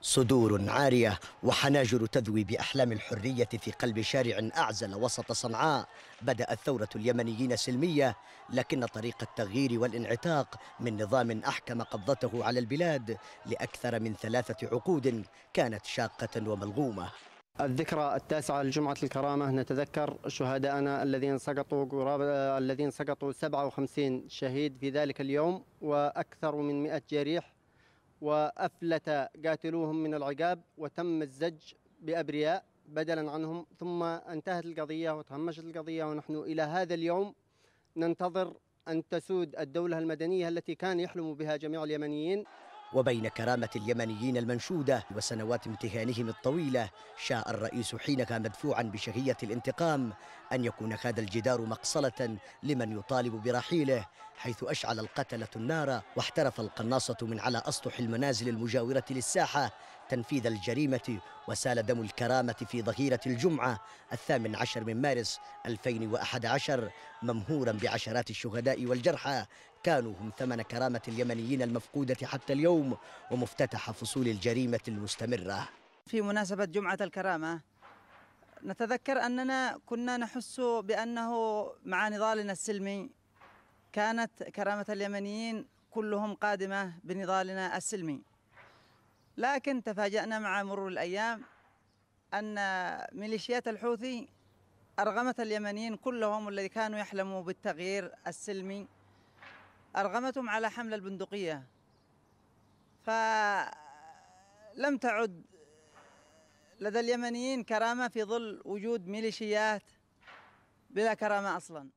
صدور عارية وحناجر تذوي بأحلام الحرية في قلب شارع أعزل وسط صنعاء بدأت ثورة اليمنيين سلمية لكن طريق التغيير والانعتاق من نظام أحكم قبضته على البلاد لأكثر من ثلاثة عقود كانت شاقة وملغومة الذكرى التاسعة لجمعة الكرامة نتذكر شهدائنا الذين سقطوا قراب الذين سقطوا 57 شهيد في ذلك اليوم وأكثر من 100 جريح وأفلت قاتلوهم من العقاب وتم الزج بأبرياء بدلا عنهم ثم انتهت القضية وتهمشت القضية ونحن إلى هذا اليوم ننتظر أن تسود الدولة المدنية التي كان يحلم بها جميع اليمنيين وبين كرامة اليمنيين المنشودة وسنوات امتهانهم الطويلة شاء الرئيس حين كان مدفوعا بشهية الانتقام أن يكون هذا الجدار مقصلة لمن يطالب برحيله حيث أشعل القتلة النار واحترف القناصة من على أسطح المنازل المجاورة للساحة تنفيذ الجريمة وسال دم الكرامة في ظهيرة الجمعة الثامن عشر من مارس 2011 ممهورا بعشرات الشهداء والجرحى كانوا هم ثمن كرامة اليمنيين المفقودة حتى اليوم ومفتتح فصول الجريمة المستمرة في مناسبة جمعة الكرامة نتذكر أننا كنا نحس بأنه مع نضالنا السلمي كانت كرامة اليمنيين كلهم قادمة بنضالنا السلمي لكن تفاجأنا مع مرور الأيام أن ميليشيات الحوثي أرغمت اليمنيين كلهم الذي كانوا يحلموا بالتغيير السلمي أرغمتهم على حمل البندقية فلم تعد لدى اليمنيين كرامة في ظل وجود ميليشيات بلا كرامة أصلاً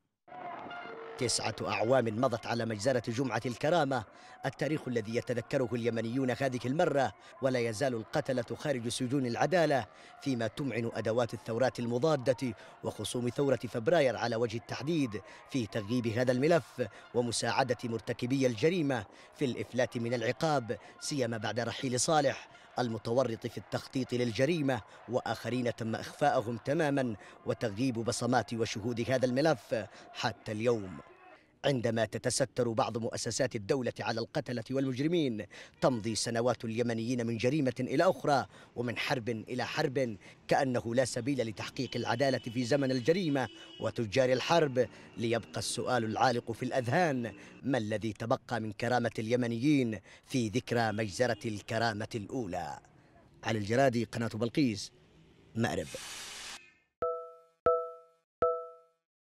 تسعة أعوام مضت على مجزرة جمعة الكرامة التاريخ الذي يتذكره اليمنيون هذه المرة ولا يزال القتلة خارج سجون العدالة فيما تمعن أدوات الثورات المضادة وخصوم ثورة فبراير على وجه التحديد في تغييب هذا الملف ومساعدة مرتكبي الجريمة في الإفلات من العقاب سيما بعد رحيل صالح المتورط في التخطيط للجريمة وآخرين تم إخفاءهم تماما وتغييب بصمات وشهود هذا الملف حتى اليوم عندما تتستر بعض مؤسسات الدولة على القتلة والمجرمين تمضي سنوات اليمنيين من جريمة إلى أخرى ومن حرب إلى حرب كأنه لا سبيل لتحقيق العدالة في زمن الجريمة وتجار الحرب ليبقى السؤال العالق في الأذهان ما الذي تبقى من كرامة اليمنيين في ذكرى مجزرة الكرامة الأولى على الجرادي قناة بلقيس مأرب